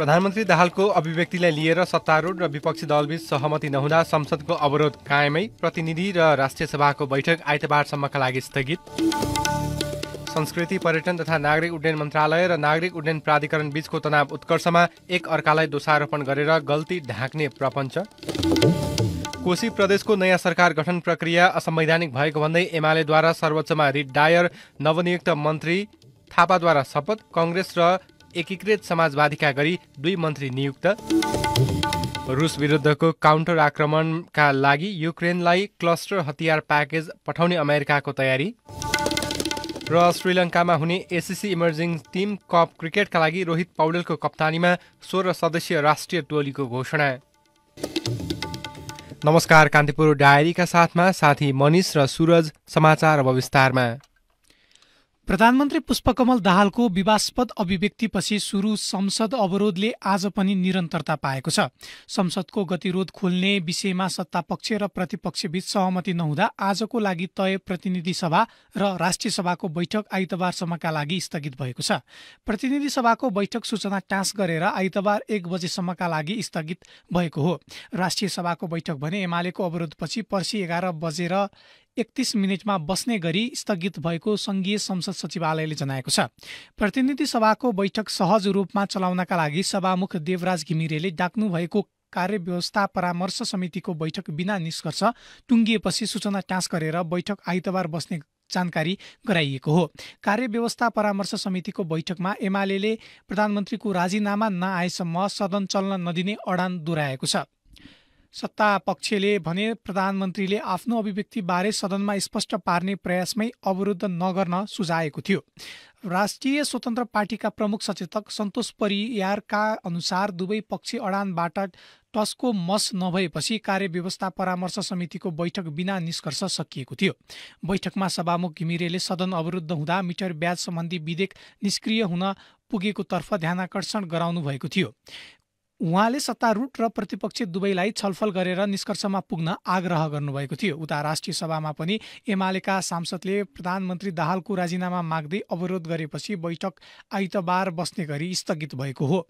प्रधानमन्त्री दाहालको अभिव्यक्तिलाई लिएर सत्तारूढ र विपक्षी दलबीच सहमति नहुँदा संसदको अवरोध कायमै प्रतिनिधि र राष्ट्रिय सभाको बैठक आइतबारसम्मका लागि स्थगित संस्कृति पर्यटन तथा नागरिक उड्डयन मन्त्रालय र नागरिक उड्डयन प्राधिकरण बीचको तनाव उत्कर्षमा एक अर्कालाई दोषारोपण गरेर गल्ती ढाक्ने प्रपञ्च कोशी प्रदेशको नयाँ सरकार गठन प्रक्रिया असंवैधानिक भएको भन्दै एमालेद्वारा सर्वोच्चमा रिट डायर नवनियुक्त मन्त्री थापाद्वारा शपथ कङ्ग्रेस र एकीकृत समाजवादीका गरी दुई मन्त्री नियुक्त रुस विरुद्धको काउन्टर आक्रमणका लागि युक्रेनलाई क्लस्टर हतियार प्याकेज पठाउने अमेरिकाको तयारी र श्रीलङ्कामा हुने एसिसी इमर्जिङ टिम कप क्रिकेटका लागि रोहित पौडेलको कप्तानीमा सोह्र सदस्यीय राष्ट्रिय टोलीको घोषणा नमस्कार कान्तिपुर डायरीका साथमा साथी मनिष र सुरज समाचार अब विस्तारमा प्रधानमन्त्री पुष्पकमल दाहालको विवास्पद अभिव्यक्तिपछि सुरु संसद अवरोधले आज पनि निरन्तरता पाएको छ संसदको गतिरोध खोल्ने विषयमा सत्तापक्ष र प्रतिपक्षबीच सहमति नहुँदा आजको लागि तय प्रतिनिधि सभा र राष्ट्रिय सभाको बैठक आइतबारसम्मका लागि स्थगित भएको छ प्रतिनिधि सभाको बैठक सूचना टाँस गरेर आइतबार एक बजेसम्मका लागि स्थगित भएको हो राष्ट्रिय सभाको बैठक भने एमालेको अवरोधपछि पर्सि एघार बजेर एकतिस मिनटमा बस्ने गरी स्थगित भएको संघीय संसद सचिवालयले जनाएको छ प्रतिनिधि सभाको बैठक सहज रूपमा चलाउनका लागि सभामुख देवराज घिमिरेले डाक्नु भएको कार्यव्यवस्था परामर्श समितिको बैठक बिना निष्कर्ष टुङ्गिएपछि सूचना टाँस गरेर बैठक आइतबार बस्ने जानकारी गराइएको हो कार्यव्यवस्था परामर्श समितिको बैठकमा एमाले प्रधानमन्त्रीको राजीनामा नआएसम्म सदन चल्न नदिने अडान दोहोऱ्याएको छ सत्ता पक्षले भने प्रधानमन्त्रीले आफ्नो अभिव्यक्तिबारे सदनमा स्पष्ट पार्ने प्रयासमै अवरुद्ध नगर्न सुझाएको थियो राष्ट्रिय स्वतन्त्र पार्टीका प्रमुख सचेतक सन्तोष परियारका अनुसार दुवै पक्ष अडानबाट टसको मस नभएपछि कार्यव्यवस्था परामर्श समितिको बैठक बिना निष्कर्ष सकिएको थियो बैठकमा सभामुख घिमिरेले सदन अवरुद्ध हुँदा मिटर ब्याज सम्बन्धी विधेयक निष्क्रिय हुन पुगेको तर्फ ध्यानाकर्षण गराउनु भएको थियो उहाँले सत्तारूढ र प्रतिपक्षी दुवैलाई छलफल गरेर निष्कर्षमा पुग्न आग्रह गर्नुभएको थियो उता राष्ट्रिय सभामा पनि एमालेका सांसदले प्रधानमन्त्री दाहालको राजीनामा माग्दै अवरोध गरेपछि बैठक आइतबार बस्ने गरी स्थगित भएको हो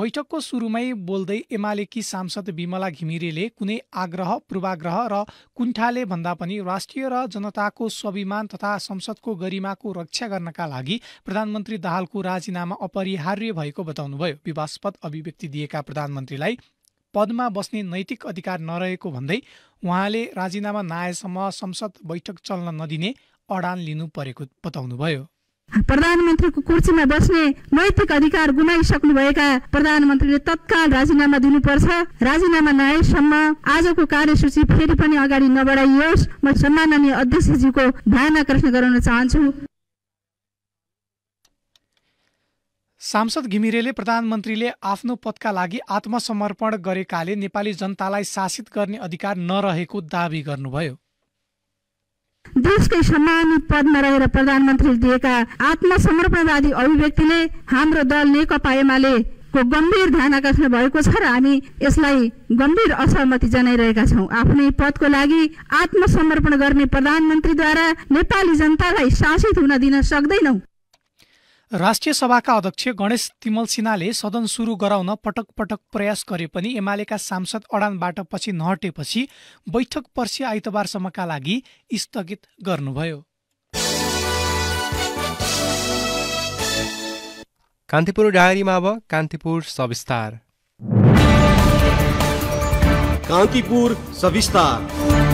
बैठकको सुरुमै बोल्दै एमालेकी सांसद विमला घिमिरेले कुनै आग्रह पूर्वाग्रह र कुण्ठाले भन्दा पनि राष्ट्रिय र जनताको स्वाभिमान तथा संसदको गरिमाको रक्षा गर्नका लागि प्रधानमन्त्री दाहालको राजीनामा अपरिहार्य भएको बताउनुभयो विवास्पद अभिव्यक्ति दिएका प्रधानमन्त्रीलाई पदमा बस्ने नैतिक अधिकार नरहेको भन्दै उहाँले राजीनामा नआएसम्म संसद बैठक चल्न नदिने अडान लिनु परेको बताउनुभयो प्रधानमन्त्रीको कुर्सीमा बस्ने नैतिक अधिकार गुमाइसक्नुभएका प्रधानमन्त्रीले तत्काल राजीनामा दिनुपर्छ राजीनामा नआएसम्म आजको कार्यसूची फेरि पनि अगाडि नबढाइयोस् म सम्माननीय अध्यक्षजीको ध्यान आकर्षण गराउन चाहन्छु सांसद घिमिरेले प्रधानमन्त्रीले आफ्नो पदका लागि आत्मसमर्पण गरेकाले नेपाली जनतालाई शासित गर्ने अधिकार नरहेको दावी गर्नुभयो देशकै सम्मानित पदमा रहेर प्रधानमन्त्रीले दिएका आत्मसमर्पणवादी अभिव्यक्तिले हाम्रो दल नेकपा एमालेको गम्भीर ध्यान आकर्षण भएको छ र हामी यसलाई गम्भीर असहमति जनाइरहेका छौँ आफ्नै पदको लागि आत्मसमर्पण गर्ने प्रधानमन्त्रीद्वारा नेपाली जनतालाई शासित हुन दिन सक्दैनौँ राष्ट्रिय सभाका अध्यक्ष गणेश तिमल सिन्हाले सदन सुरु गराउन पटक पटक प्रयास गरे पनि एमालेका सांसद अडानबाट पछि नहटेपछि बैठक पर्सि आइतबारसम्मका लागि स्थगित गर्नुभयो कान्तिपुर डायरीमा अब कान्तिपुर सविस्तार कान्तिपुर सविस्तार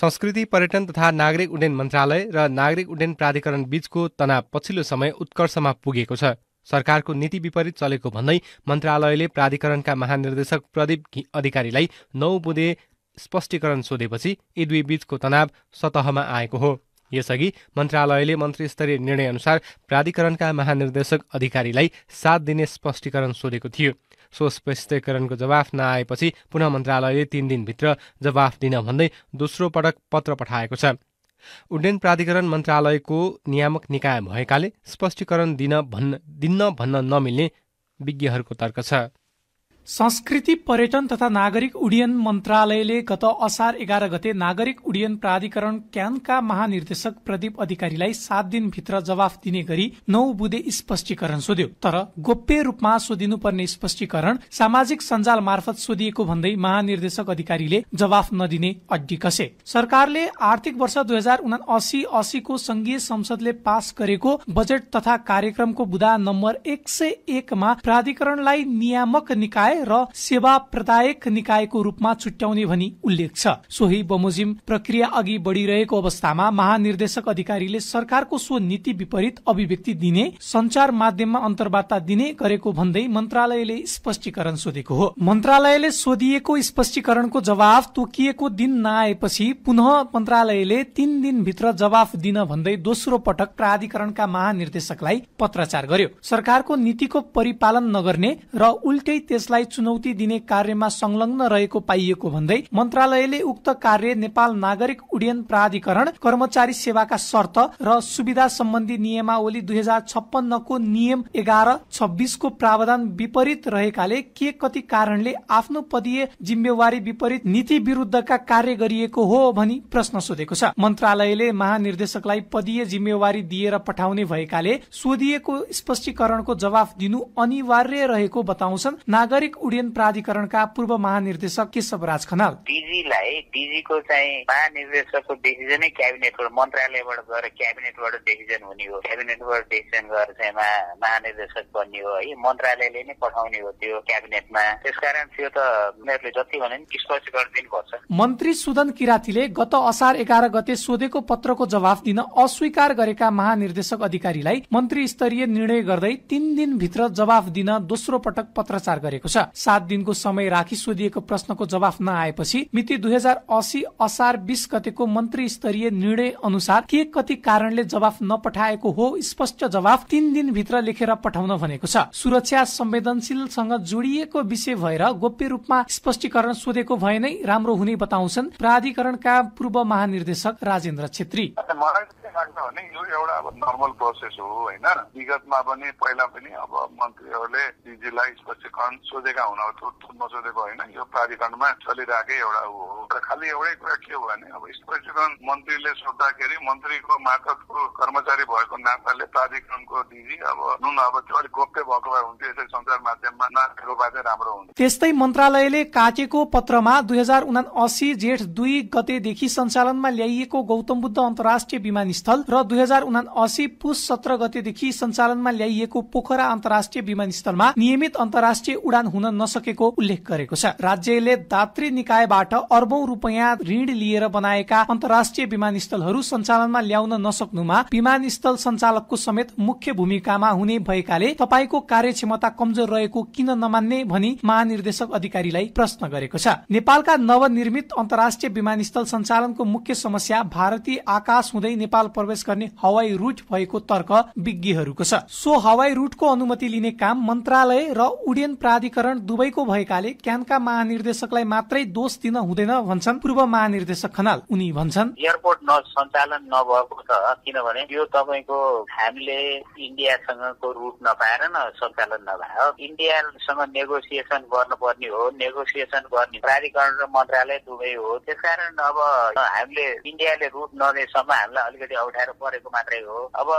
संस्कृति पर्यटन तथा नागरिक उड्डयन मन्त्रालय र नागरिक उड्डयन प्राधिकरण बीचको तनाव पछिल्लो समय उत्कर्षमा पुगेको छ सरकारको नीति विपरीत चलेको भन्दै मन्त्रालयले प्राधिकरणका महानिर्देशक प्रदीप अधिकारीलाई नौ बुँदे स्पष्टीकरण सोधेपछि यी दुई बीचको तनाव सतहमा आएको हो यसअघि मन्त्रालयले मन्त्रीस्तरीय निर्णयअनुसार प्राधिकरणका महानिर्देशक अधिकारीलाई सात दिने स्पष्टीकरण सोधेको थियो सो स्पष्टीकरणको जवाफ नआएपछि पुनः मन्त्रालयले तीन दिनभित्र जवाफ दिन भन्दै दोस्रो पटक पत्र पठाएको छ उड्डयन प्राधिकरण मन्त्रालयको नियामक निकाय भएकाले स्पष्टीकरण दिन भन्न दिन्न भन्न नमिल्ने विज्ञहरूको तर्क छ संस्कृति पर्यटन तथा नागरिक उड्डयन मन्त्रालयले गत असार एघार गते नागरिक उड्डयन प्राधिकरण क्यानका महानिर्देशक प्रदीप अधिकारीलाई सात दिनभित्र जवाफ दिने गरी नौ बुधे स्पष्टीकरण सोध्यो तर गोप्य रूपमा सोधिनुपर्ने स्पष्टीकरण सामाजिक सञ्जाल मार्फत सोधिएको भन्दै महानिर्देशक अधिकारीले जवाफ नदिने अड्डी कसे सरकारले आर्थिक वर्ष दुई हजार उना असी असीको संघीय संसदले पास गरेको बजेट तथा कार्यक्रमको बुदा नम्बर एक सय एकमा प्राधिकरणलाई नियामक निकाय निकाय र सेवा प्रदायक निकायको रूपमा छुट्याउने भनी उल्लेख छ सोही बमोजिम प्रक्रिया अघि बढ़िरहेको अवस्थामा महानिर्देशक अधिकारीले सरकारको सो नीति विपरीत अभिव्यक्ति दिने संचार माध्यममा अन्तर्वार्ता दिने गरेको भन्दै मन्त्रालयले स्पष्टीकरण सोधेको हो मन्त्रालयले सोधिएको स्पष्टीकरणको जवाफ तोकिएको दिन नआएपछि पुनः मन्त्रालयले तीन दिनभित्र जवाफ दिन भन्दै दोस्रो पटक प्राधिकरणका महानिर्देशकलाई पत्राचार गर्यो सरकारको नीतिको परिपालन नगर्ने र उल्टै त्यसलाई चुनौती दिने कार्यमा संलग्न रहेको पाइएको भन्दै मन्त्रालयले उक्त कार्य नेपाल नागरिक उड्डयन प्राधिकरण कर्मचारी सेवाका शर्त र सुविधा सम्बन्धी नियमावली दुई हजार छप्पन्नको नियम एघार छब्बिसको प्रावधान विपरीत रहेकाले के कति कारणले आफ्नो पदीय जिम्मेवारी विपरीत नीति विरूद्धका कार्य गरिएको हो भनी प्रश्न सोधेको छ मन्त्रालयले महानिर्देशकलाई पदीय जिम्मेवारी दिएर पठाउने भएकाले सोधिएको स्पष्टीकरणको जवाफ दिनु अनिवार्य रहेको बताउँछन् नागरिक नागरिक प्राधिकरणका पूर्व महानिर्देशक केशव राज खनाल डिजीलाई डिजीको चाहिँ महानिर्देशकको डिसिजनै क्याबिनेटबाट मन्त्रालयबाट गएर क्याबिनेटबाट डिसिजन हुने हो क्याबिनेटबाट डिसिजन गएर चाहिँ महानिर्देशक बन्ने हो है मन्त्रालयले नै पठाउने हो त्यो क्याबिनेटमा त्यसकारण त्यो त उनीहरूले जति भने पनि स्पष्ट गरिदिनु पर्छ मन्त्री सुदन किरातीले गत असार एघार गते सोधेको पत्रको जवाफ दिन अस्वीकार गरेका महानिर्देशक अधिकारीलाई मन्त्री स्तरीय निर्णय गर्दै तीन दिनभित्र जवाफ दिन दोस्रो पटक पत्रचार गरेको छ छ सात दिनको समय राखी सोधिएको प्रश्नको जवाफ नआएपछि मिति दुई हजार असी असार बिस गतेको मन्त्री स्तरीय निर्णय अनुसार के कति कारणले जवाफ नपठाएको हो स्पष्ट जवाफ तीन भित्र लेखेर पठाउन भनेको छ सुरक्षा संवेदनशीलसँग जोडिएको विषय भएर गोप्य रूपमा स्पष्टीकरण सोधेको भए नै राम्रो हुने बताउँछन् प्राधिकरणका पूर्व महानिर्देशक राजेन्द्र छेत्री भने यो एउटा नर्मल प्रोसेस हो होइन विगतमा पनि पहिला पनि अब मन्त्रीहरूले स्पष्टीकरण नसोधेका हुन नसोधेको होइन यो प्राधिकरणमा चलिरहेकै एउटा हो र खालि एउटै कुरा के हो भने अब स्पष्टीकरण मन्त्रीले सोद्धाखेरि मन्त्रीको मार्फतको कर्मचारी भएको नाताले प्राधिकरणको दिदी अब नुन अब अलिक गोप्य भएको भए हुन्थ्यो यसरी सञ्चार माध्यममा नाफेको भए चाहिँ राम्रो हुन्थ्यो त्यस्तै मन्त्रालयले काटेको पत्रमा दुई हजार उना असी जेठ दुई गतेदेखि सञ्चालनमा ल्याइएको गौतम बुद्ध अन्तर्राष्ट्रिय विमानस्थल र दुई हजार उना असी पुस सत्र गतेदेखि सञ्चालनमा ल्याइएको पोखरा अन्तर्राष्ट्रिय विमानस्थलमा नियमित अन्तर्राष्ट्रिय उडान हुन नसकेको उल्लेख गरेको छ राज्यले दात्री निकायबाट अर्बौं रूपियाँ ऋण लिएर बनाएका अन्तर्राष्ट्रिय विमानस्थलहरू सञ्चालनमा ल्याउन नसक्नुमा विमानस्थल सञ्चालकको समेत मुख्य भूमिकामा हुने भएकाले तपाईँको कार्यक्षमता कमजोर रहेको किन नमान्ने भनी महानिर्देशक अधिकारीलाई प्रश्न गरेको छ नेपालका नवनिर्मित अन्तर्राष्ट्रिय विमानस्थल सञ्चालनको मुख्य समस्या भारतीय आकाश हुँदै नेपाल प्रवेश गर्ने हवाई रूट भएको तर्क विज्ञहरूको छ सो हवाई रूटको अनुमति लिने काम मन्त्रालय र उडियन प्राधिकरण चरण दुवैको भएकाले क्यानका महानिर्देशकलाई मात्रै दोष दिन हुँदैन भन्छन् पूर्व महानिर्देशक खनाल उनी भन्छन् एयरपोर्ट न सञ्चालन नभएको छ किनभने यो तपाईँको हामीले इन्डियासँगको रुट नपाएर न सञ्चालन नभए इन्डियासँग नेगोसिएसन गर्नुपर्ने हो नेगोसिएसन गर्ने प्राधिकरण र मन्त्रालय दुवै हो त्यसकारण अब हामीले इन्डियाले रुट नदेसम्म हामीलाई अलिकति अप्ठ्यारो परेको मात्रै हो अब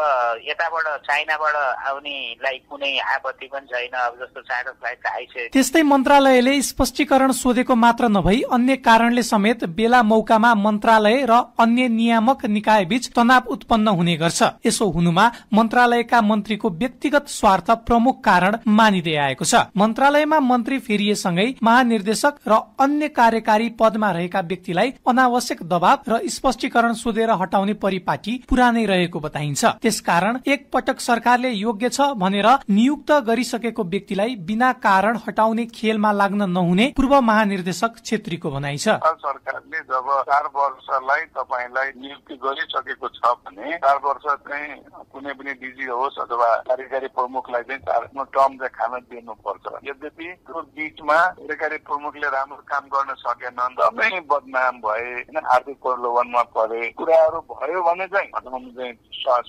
यताबाट चाइनाबाट आउनेलाई कुनै आपत्ति पनि छैन अब जस्तो चाइना फ्लाइट त्यस्तै मन्त्रालयले स्पष्टीकरण सोधेको मात्र नभई अन्य कारणले समेत बेला मौकामा मन्त्रालय र अन्य नियामक निकाय बीच तनाव उत्पन्न हुने गर्छ यसो हुनुमा मन्त्रालयका मन्त्रीको व्यक्तिगत स्वार्थ प्रमुख कारण मानिँदै आएको छ मन्त्रालयमा मन्त्री फेरिएसँगै महानिर्देशक र अन्य कार्यकारी पदमा रहेका व्यक्तिलाई अनावश्यक दबाव र स्पष्टीकरण सोधेर हटाउने परिपाटी पुरानै रहेको बताइन्छ त्यसकारण एक पटक सरकारले योग्य छ भनेर नियुक्त गरिसकेको व्यक्तिलाई बिना कारण हटाउने खेलमा लाग्न नहुने पूर्व महानिर्देशक छेत्रीको भनाइ छ सरकारले जब चार वर्षलाई तपाईँलाई नियुक्ति गरिसकेको छ भने चार वर्ष चाहिँ कुनै पनि डिजी होस् अथवा कार्यकारी प्रमुखलाई चाहिँ आफ्नो टर्म चाहिँ खान दिनुपर्छ यद्यपि त्यो बिचमा कार्यकारी प्रमुखले राम्रो काम गर्न सकेन तपाईँ बदनाम भए होइन आर्थिक प्रलोभनमा परे कुराहरू भयो भने चाहिँ हटाउनु चाहिँ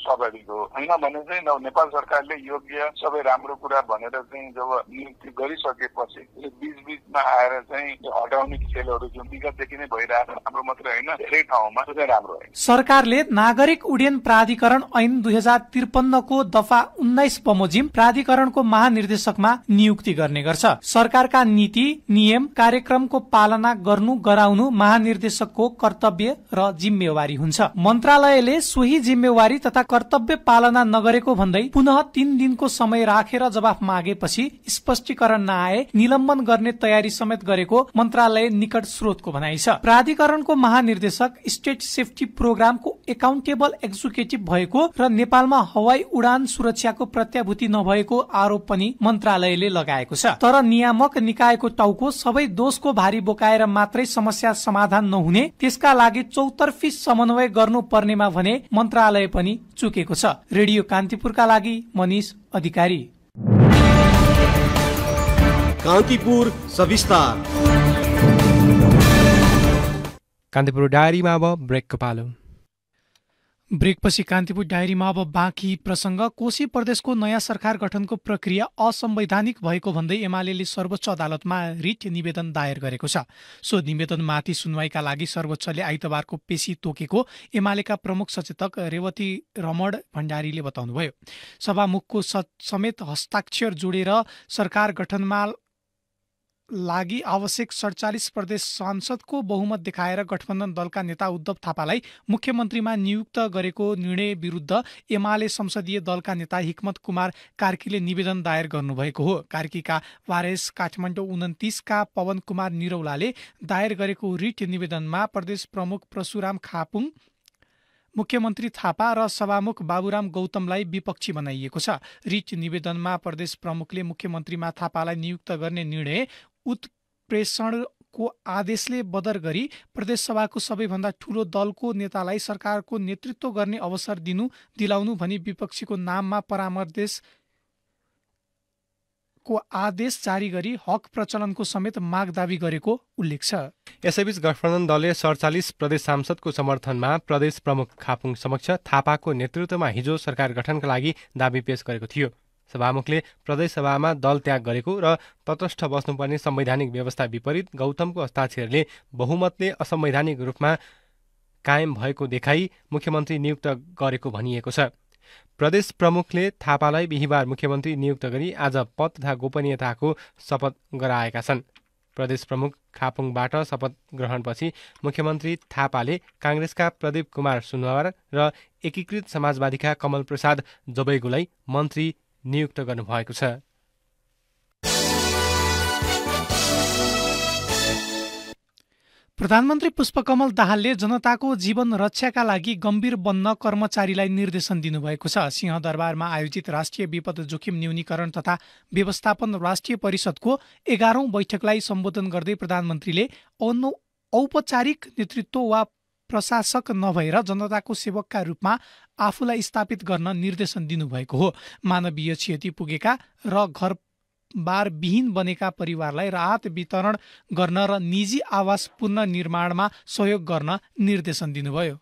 स्वाभाविक हो होइन भने चाहिँ नेपाल सरकारले योग्य सबै राम्रो कुरा भनेर चाहिँ जब नियुक्ति गरिसके सकेपछि बिच बिचमा आएर चाहिँ हटाउने खेलहरू जुन विगतदेखि नै भइरहेको हाम्रो मात्रै होइन धेरै ठाउँमा त्यो राम्रो होइन सरकारले नागरिक उड्डयन प्राधिकरण ऐन दुई हजार त्रिपन्नको दफा उन्नाइस बमोजिम प्राधिकरणको महानिर्देशकमा नियुक्ति गर्ने गर्छ सरकारका नीति नियम कार्यक्रमको पालना गर्नु गराउनु महानिर्देशकको कर्तव्य र जिम्मेवारी हुन्छ मन्त्रालयले सोही जिम्मेवारी तथा कर्तव्य पालना नगरेको भन्दै पुनः तीन दिनको समय राखेर जवाफ मागेपछि स्पष्टीकरण आए निलम्बन गर्ने तयारी समेत गरेको मन्त्रालय निकट स्रोतको भनाइ छ प्राधिकरणको महानिर्देशक स्टेट सेफ्टी प्रोग्रामको एकाउन्टेबल एक्जिक्युटिभ भएको र नेपालमा हवाई उडान सुरक्षाको प्रत्याभूति नभएको आरोप पनि मन्त्रालयले लगाएको छ तर नियामक निकायको टाउको सबै दोषको भारी बोकाएर मात्रै समस्या समाधान नहुने त्यसका लागि चौतर्फी समन्वय गर्नु पर्नेमा भने मन्त्रालय पनि चुकेको छ रेडियो कान्तिपुरका लागि मनिष अधिकारी कान्तिपुर सविस्तार कान्तिपुर डायरीमा अब ब्रेकको पालो ब्रेकपछि कान्तिपुर डायरीमा अब बाँकी प्रसङ्ग कोशी प्रदेशको नयाँ सरकार गठनको प्रक्रिया असंवैधानिक भएको भन्दै एमाले सर्वोच्च अदालतमा रिट निवेदन दायर गरेको छ सो निवेदनमाथि सुनवाईका लागि सर्वोच्चले आइतबारको पेशी तोकेको एमालेका प्रमुख सचेतक रेवती रमण भण्डारीले बताउनुभयो सभामुखको समेत हस्ताक्षर जोडेर सरकार गठनमा लागि आवश्यक सडचालिस प्रदेश सांसदको बहुमत देखाएर गठबन्धन दलका नेता उद्धव थापालाई मुख्यमन्त्रीमा नियुक्त गरेको निर्णय विरुद्ध एमाले संसदीय दलका नेता हिक्मत कुमार कार्कीले निवेदन दायर गर्नुभएको हो कार्कीका वारेस काठमाडौँ उन्तिसका पवन कुमार निरौलाले दायर गरेको रिट निवेदनमा प्रदेश प्रमुख परशुराम खापुङ मुख्यमन्त्री थापा र सभामुख बाबुराम गौतमलाई विपक्षी बनाइएको छ रिट निवेदनमा प्रदेश प्रमुखले मुख्यमन्त्रीमा थापालाई नियुक्त गर्ने निर्णय उत्प्रेषणको आदेशले बदर गरी प्रदेशसभाको सबैभन्दा ठूलो दलको नेतालाई सरकारको नेतृत्व गर्ने अवसर दिनु दिलाउनु भनी विपक्षीको नाममा परामर्श आदेश जारी गरी हक प्रचलनको समेत माग दावी गरेको उल्लेख छ यसैबीच गठबन्धन दलले सडचालिस प्रदेश सांसदको समर्थनमा प्रदेश प्रमुख खापुङ समक्ष थापाको नेतृत्वमा हिजो सरकार गठनका लागि दावी पेश गरेको थियो सभामुखले प्रदेशसभामा दल त्याग गरेको र तटस्थ बस्नुपर्ने संवैधानिक व्यवस्था विपरीत गौतमको हस्ताक्षरले बहुमतले असंवैधानिक रूपमा कायम भएको देखाई मुख्यमन्त्री नियुक्त गरेको भनिएको छ प्रदेश प्रमुखले थापालाई बिहिबार मुख्यमन्त्री नियुक्त गरी आज पद तथा गोपनीयताको शपथ गराएका छन् प्रदेश प्रमुख खापुङबाट शपथ ग्रहणपछि मुख्यमन्त्री थापाले काङ्ग्रेसका प्रदीप कुमार सुनवार र एकीकृत समाजवादीका कमल प्रसाद जोबैगुलाई मन्त्री नियुक्त गर्नुभएको छ प्रधानमन्त्री पुष्पकमल दाहालले जनताको जीवन रक्षाका लागि गम्भीर बन्न कर्मचारीलाई निर्देशन दिनुभएको छ सिंहदरबारमा आयोजित राष्ट्रिय विपद जोखिम न्यूनीकरण तथा व्यवस्थापन राष्ट्रिय परिषदको एघारौं बैठकलाई सम्बोधन गर्दै प्रधानमन्त्रीले औपचारिक नेतृत्व वा प्रशासक नभएर जनताको सेवकका रूपमा आफूलाई स्थापित गर्न निर्देशन दिनुभएको हो मानवीय क्षति पुगेका र घर विहीन बनेका परिवारलाई राहत वितरण गर्न र निजी आवास पुनर्निर्माणमा सहयोग गर्न निर्देशन दिनुभयो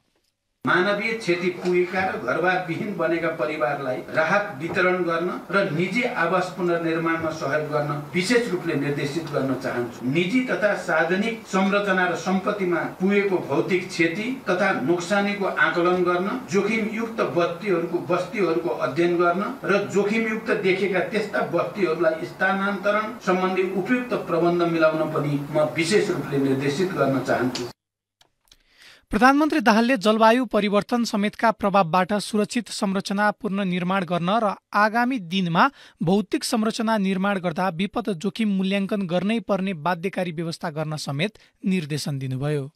मानवीय क्षति पुगेका र घरबारविहीन बनेका परिवारलाई राहत वितरण गर्न र निजी आवास पुनर्निर्माणमा सहयोग गर्न विशेष रूपले निर्देशित गर्न चाहन्छु निजी तथा सार्वजनिक संरचना र सम्पत्तिमा पुगेको भौतिक क्षति तथा नोक्सानीको आकलन गर्न जोखिमयुक्त बस्तीहरूको बस्तीहरूको अध्ययन गर्न र जोखिमयुक्त देखेका त्यस्ता बस्तीहरूलाई स्थानान्तरण सम्बन्धी उपयुक्त प्रबन्ध मिलाउन पनि म विशेष रूपले निर्देशित गर्न चाहन्छु प्रधानमन्त्री दाहालले जलवायु परिवर्तन समेतका प्रभावबाट सुरक्षित संरचना पुनर्निर्माण गर्न र आगामी दिनमा भौतिक संरचना निर्माण गर्दा विपद जोखिम मूल्याङ्कन गर्नै पर्ने बाध्यकारी व्यवस्था गर्न समेत निर्देशन दिनुभयो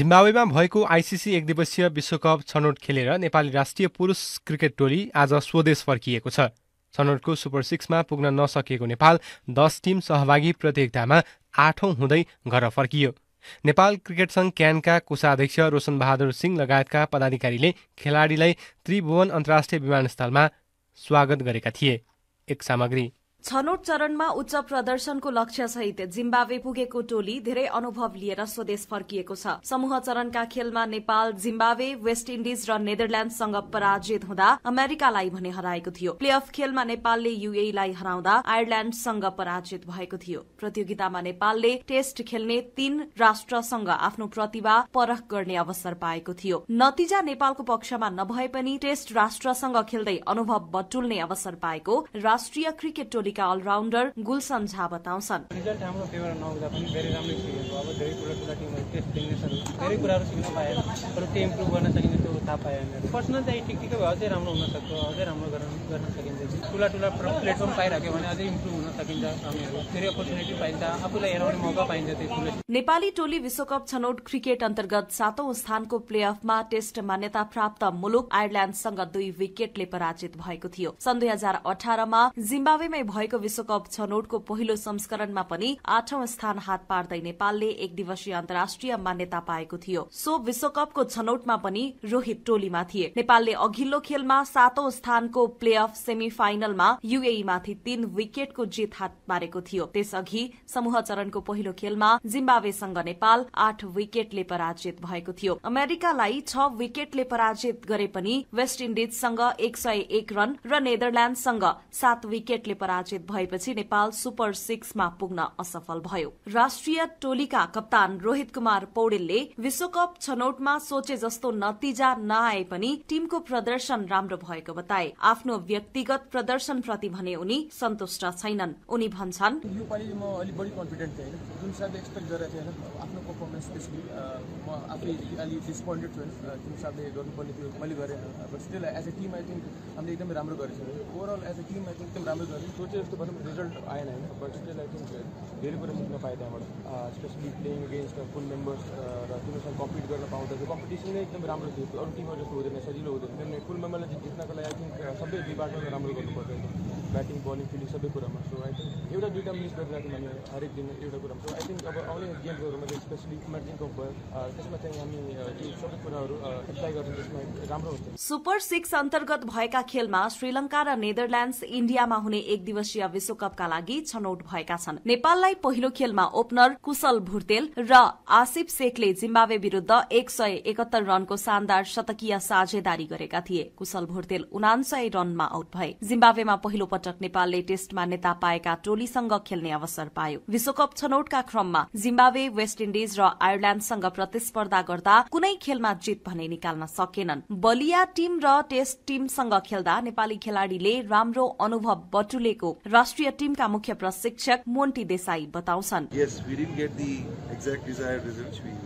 जिम्बावेमा भएको आइसिसी एक दिवसीय विश्वकप छनौट खेलेर नेपाली राष्ट्रिय पुरुष क्रिकेट टोली आज स्वदेश फर्किएको छ छनौटको सुपर सिक्समा पुग्न नसकिएको नेपाल दस टिम सहभागी प्रतियोगितामा आठौँ हुँदै घर फर्कियो नेपाल क्रिकेट सङ्घ क्यानका कोषाध्यक्ष रोशन बहादुर सिंह लगायतका पदाधिकारीले खेलाडीलाई त्रिभुवन अन्तर्राष्ट्रिय विमानस्थलमा स्वागत गरेका थिए एक सामग्री छनौट चरणमा उच्च प्रदर्शनको लक्ष्यसहित जिम्बावे पुगेको टोली धेरै अनुभव लिएर स्वदेश फर्किएको छ समूह चरणका खेलमा नेपाल जिम्बावे वेस्ट इण्डिज र नेदरल्याण्डसँग पराजित हुँदा अमेरिकालाई भने हराएको थियो प्लेअफ खेलमा नेपालले युएलाई हराउँदा आयरल्याण्डसँग पराजित भएको थियो प्रतियोगितामा नेपालले टेस्ट खेल्ने तीन राष्ट्रसँग आफ्नो प्रतिभा परख गर्ने अवसर पाएको थियो नतिजा नेपालको पक्षमा नभए पनि टेस्ट राष्ट्रसँग खेल्दै अनुभव बटुल्ने अवसर पाएको राष्ट्रिय क्रिकेट टोली टोलीका अलराउन्डर गुलसन झा बताउँछन् त्यो फिल्नेसहरू धेरै कुराहरू सिक्न पाएँ तर त्यो इम्प्रुभ गर्न सकिन्छ त्यो थाहा पाएँ हामीहरू पर्सनल चाहिँ ठिक ठिकै भयो अझै राम्रो हुनसक्छ अझै राम्रो गर्न गर्न सकिन्छ ठुला ठुला प्लेटफर्म पाइराख्यो भने अझै इम्प्रुभ हुन सकिन्छ हामीहरू धेरै अपर्च्युनिटी पाइन्छ आफूलाई हेराउने मौका पाइन्छ त्यो नेपाली टोली विश्वकप छनौट क्रिकेट अन्तर्गत सातौं स्थानको प्ले अफमा टेस्ट मान्यता प्राप्त मुलुक आयरल्याण्डसँग दुई विकेटले पराजित भएको थियो सन् दुई हजार अठारमा जिम्बावेमै भएको विश्वकप छनौटको पहिलो संस्करणमा पनि आठौं स्थान हात पार्दै नेपालले एक दिवसीय अन्तर्राष्ट्रिय अन्तर्राष्ट्रिय मान्यता पाएको थियो सो विश्वकपको छनौटमा पनि रोहित टोलीमा थिए नेपालले अघिल्लो खेलमा सातौं स्थानको प्ले अफ सेमी फाइनलमा युएई माथि तीन विकेटको जित हात मारेको थियो त्यसअघि समूह चरणको पहिलो खेलमा जिम्बावेसँग नेपाल आठ विकेटले पराजित भएको थियो अमेरिकालाई छ विकेटले पराजित गरे पनि वेस्ट इन्डिजसँग एक सय एक रन र नेदरल्याण्डसँग सात विकेटले पराजित भएपछि नेपाल सुपर सिक्समा पुग्न असफल भयो राष्ट्रिय टोलीका कप्तान रोहित कुमार कुमार पौडेलले विश्वकप छनौटमा सोचे जस्तो नतिजा नआए पनि टीमको प्रदर्शन राम्रो भएको बताए आफ्नो व्यक्तिगत प्रदर्शनप्रति भने उनी सन्तुष्ट छैनन् उनी भन्छन् स्पेसली म आफै अलि डिसपोइन्टेड छु जुन हिसाबले गर्नुपर्ने त्यो मैले गरेँ but still as a team I think हामीले एकदमै राम्रो गरेको छ overall as a team I think एकदम राम्रो गरेँ सोचे जस्तो भनौँ रिजल्ट आएन होइन बट स्टिल आई थिङ्क धेरै कुरा सिक्न पाएँ त्यहाँबाट specially playing against full members र तिनीहरूसँग कम्पिट गर्न पाउँदा त्यो कम्पिटिसन नै एकदम राम्रो थियो अरू टिमहरू जस्तो हुँदैन सजिलो हुँदैन किनभने फुल मेम्बरलाई जित्नको लागि आई थिङ्क सबै डिपार्टमेन्ट राम्रो गर्नुपर्छ ब्याटिङ बलिङ फिल्डिङ सबै कुरामा सो आई थिङ्क एउटा दुइटा मिस गरिरहेको थियौँ हामी हरेक दिन एउटा कुरामा सो आई थिङ्क अब आउने गेम्सहरूमा चाहिँ स्पेसली इमर्जिङ कप भयो त्यसमा चाहिँ हामी सबै कुराहरू एप्लाई गर्छौँ त्यसमा राम्रो हुन्छ सुपर सिक्स अन्तर्गत भएका खेलमा श्रीलङ्का र नेदरल्याण्ड्स इन्डियामा हुने एक दिवसीय विश्वकपका लागि छनौट भएका छन् नेपाललाई पहिलो खेलमा ओपनर कुशल भुर्तेल र आसिफ शेखले जिम्बावे विरूद्ध एक सय एकहत्तर रनको शानदार शतकीय साझेदारी गरेका थिए कुशल भुर्तेल उनान्सय रनमा आउट भए जिम्बावेमा पहिलो पटक नेपालले टेस्टमा नेता पाएका टोलीसँग खेल्ने अवसर पायो विश्वकप छनौटका क्रममा जिम्बावे वेस्ट इन्डिज र आयरल्याण्डसँग प्रतिस्पर्धा गर्दा कुनै खेलमा जित भने निकाल्न सकेनन् बलिया टीम र टेस्ट टीमसँग खेल्दा नेपाली खेलाड़ीले राम्रो अनुभव बटुलेको राष्ट्रिय टीमका मुख्य प्रशिक्षक मोन्टी देसाई बताउँछन्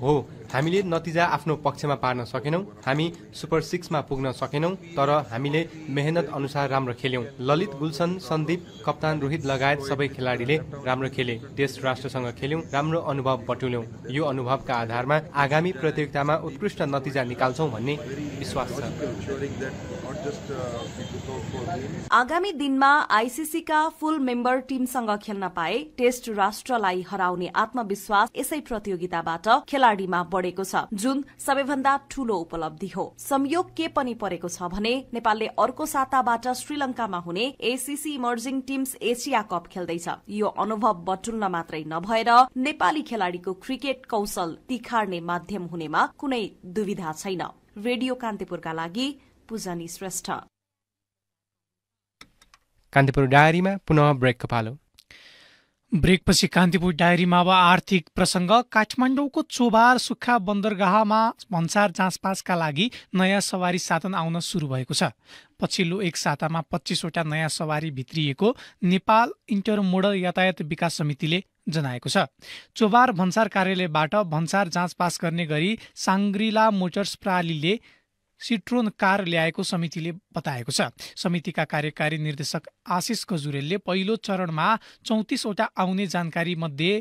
हो हामीले नतिजा आफ्नो पक्षमा पार्न सकेनौँ हामी सुपर सिक्समा पुग्न सकेनौँ तर हामीले मेहनत अनुसार राम्रो खेल्यौँ ललित गुलसन सन्दीप कप्तान रोहित लगायत सबै खेलाडीले राम्रो खेले देश राष्ट्रसँग खेल्यौँ राम्रो अनुभव बटुल्यौँ यो अनुभवका आधारमा आगामी प्रतियोगितामा उत्कृष्ट नतिजा निकाल्छौँ भन्ने विश्वास छ Uh, आगामी दिनमा का फुल मेम्बर टीमसँग खेल्न पाए टेस्ट राष्ट्रलाई हराउने आत्मविश्वास यसै प्रतियोगिताबाट खेलाड़ीमा बढ़ेको छ जुन सबैभन्दा ठूलो उपलब्धि हो संयोग के पनि परेको छ भने नेपालले अर्को साताबाट श्रीलंकामा हुने ACC emerging teams Asia cup खेल्दैछ यो अनुभव बटुल्न मात्रै नभएर नेपाली खेलाड़ीको क्रिकेट कौशल तिखार्ने माध्यम हुनेमा कुनै दुविधा छैन रेडियो कान्तिपुरका लागि पुजनी श्रेष्ठ कान्तिपुर डायरीमा पुनः ब्रेकको पालो ब्रेकपछि कान्तिपुर डायरीमा अब आर्थिक प्रसङ्ग काठमाडौँको चोबार सुक्खा बन्दरगाहमा भन्सार जाँचपासका लागि नयाँ सवारी साधन आउन सुरु भएको छ पछिल्लो एक सातामा पच्चिसवटा नयाँ सवारी भित्रिएको नेपाल इन्टरमोडल यातायात विकास समितिले जनाएको छ चोबार भन्सार कार्यालयबाट भन्सार जाँचपास गर्ने गरी साङ्ग्रिला मोटर्स प्रालीले सिट्रोन कार ल्याएको समितिले बताएको छ समितिका कार्यकारी निर्देशक आशिष खजुरेलले पहिलो चरणमा चौतिसवटा आउने जानकारी मध्ये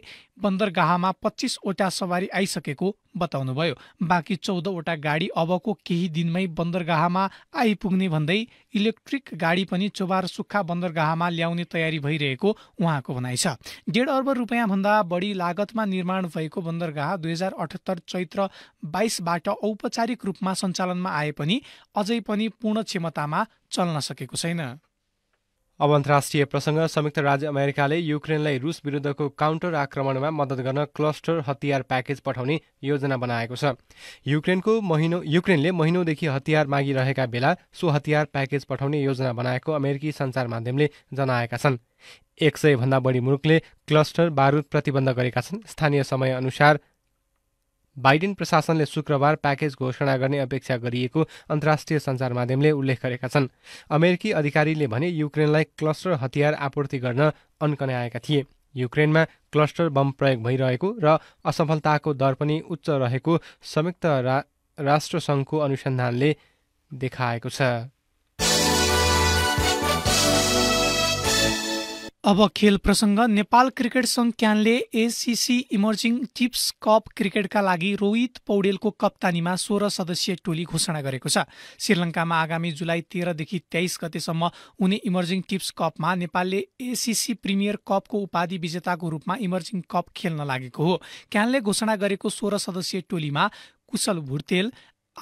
बन्दरगाहमा पच्चिसवटा सवारी आइसकेको बताउनुभयो बाँकी चौधवटा गाडी अबको केही दिनमै बन्दरगाहमा आइपुग्ने भन्दै इलेक्ट्रिक गाडी पनि चोबार सुक्खा बन्दरगाहमा ल्याउने तयारी भइरहेको उहाँको भनाइ छ डेढ अर्ब रुपियाँभन्दा बढी लागतमा निर्माण भएको बन्दरगाह दुई हजार अठहत्तर चैत्र बाइसबाट औपचारिक रूपमा सञ्चालनमा आए पनि अझै पनि पूर्ण क्षमतामा चल्न सकेको छैन अब अन्तर्राष्ट्रिय प्रसङ्ग संयुक्त राज्य अमेरिकाले युक्रेनलाई रुस विरुद्धको काउन्टर आक्रमणमा मद्दत गर्न क्लस्टर हतियार प्याकेज पठाउने योजना बनाएको छ युक्रेनको महिनो युक्रेनले महिनौदेखि हतियार मागिरहेका बेला सो हतियार प्याकेज पठाउने योजना बनाएको अमेरिकी सञ्चार माध्यमले जनाएका छन् एक सयभन्दा बढी मुलुकले क्लस्टर बारुद प्रतिबन्ध गरेका छन् स्थानीय समयअनुसार बाइडेन प्रशासनले शुक्रबार प्याकेज घोषणा गर्ने अपेक्षा गरिएको अन्तर्राष्ट्रिय सञ्चार माध्यमले उल्लेख गरेका छन् अमेरिकी अधिकारीले भने युक्रेनलाई क्लस्टर हतियार आपूर्ति गर्न अन्कनाएका थिए युक्रेनमा क्लस्टर बम प्रयोग भइरहेको र असफलताको दर पनि उच्च रहेको संयुक्त रा राष्ट्रसङ्घको अनुसन्धानले देखाएको छ अब खेल प्रसङ्ग नेपाल क्रिकेट सङ्घ क्यानले एसिसी इमर्जिङ टिप्स कप क्रिकेटका लागि रोहित पौडेलको कप्तानीमा सोह्र सदस्यीय टोली घोषणा गरेको छ श्रीलङ्कामा आगामी जुलाई तेह्रदेखि तेइस गतेसम्म हुने इमर्जिङ टिप्स कपमा नेपालले एसिसी प्रिमियर कपको उपाधि विजेताको रूपमा इमर्जिङ कप खेल्न लागेको हो क्यानले घोषणा गरेको सोह्र सदस्यीय टोलीमा कुशल भुर्तेल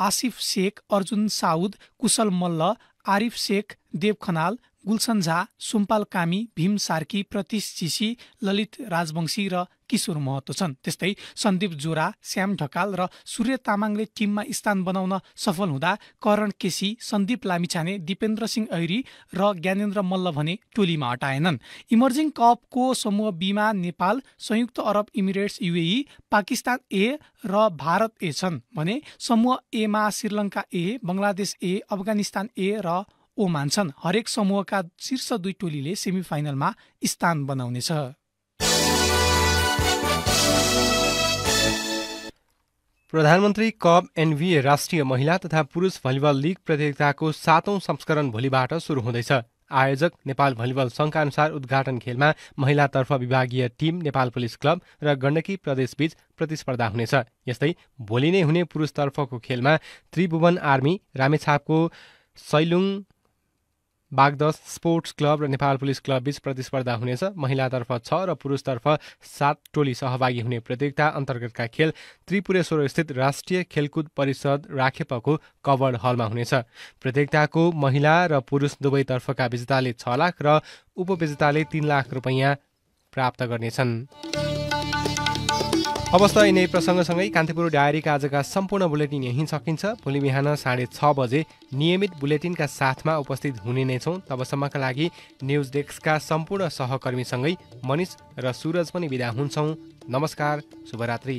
आसिफ शेख अर्जुन साउद कुशल मल्ल आरिफ शेख देव खनाल गुलसन झा सुम्पाल कामी भीम सार्की प्रतिश चिसी ललित राजवंशी र किशोर महतो छन् त्यस्तै सन्दीप जोरा श्याम ढकाल र सूर्य तामाङले टिममा स्थान बनाउन सफल हुँदा करण केसी सन्दीप लामिछाने दिपेन्द्र सिंह ऐरी र ज्ञानेन्द्र मल्ल भने टोलीमा हटाएनन् इमर्जिङ कपको समूह बीमा नेपाल संयुक्त अरब इमिरेट्स युएई पाकिस्तान ए र भारत ए छन् भने समूह एमा श्रीलङ्का ए बङ्गलादेश ए अफगानिस्तान ए र ओ मान्छन् हरेक समूहका शीर्ष दुई टोलीले सेमिफाइनलमा स्थान बनाउनेछ प्रधानमन्त्री कप एनबिए राष्ट्रिय महिला तथा पुरुष भलिबल लिग प्रतियोगिताको सातौं संस्करण भोलिबाट सुरु हुँदैछ आयोजक नेपाल भलिबल सङ्घका अनुसार उद्घाटन खेलमा महिलातर्फ विभागीय टिम नेपाल पुलिस क्लब र गण्डकी प्रदेशबीच प्रतिस्पर्धा हुनेछ यस्तै भोलि नै हुने पुरुषतर्फको खेलमा त्रिभुवन आर्मी रामेछापको सैलुङ बागदस स्पोर्ट्स क्लब र नेपाल पुलिस क्लब बीच प्रतिस्पर्धा हुनेछ महिलातर्फ छ र पुरुषतर्फ सात टोली सहभागी हुने प्रतियोगिता अन्तर्गतका खेल त्रिपुरेश्वरस्थित राष्ट्रिय खेलकुद परिषद राखेपको कवर हलमा हुनेछ प्रतियोगिताको महिला र पुरुष दुवैतर्फका विजेताले छ लाख र उपविजेताले तीन लाख रुपैयाँ प्राप्त गर्नेछन् अवस्था यिनै प्रसङ्गसँगै कान्तिपुर डायरीका आजका सम्पूर्ण बुलेटिन यहीँ सकिन्छ भोलि बिहान साढे छ बजे नियमित बुलेटिनका साथमा उपस्थित हुने नै छौँ तबसम्मका लागि न्युज डेस्कका सम्पूर्ण सहकर्मीसँगै मनिष र सुरज पनि विदा हुन्छौँ नमस्कार शुभरात्री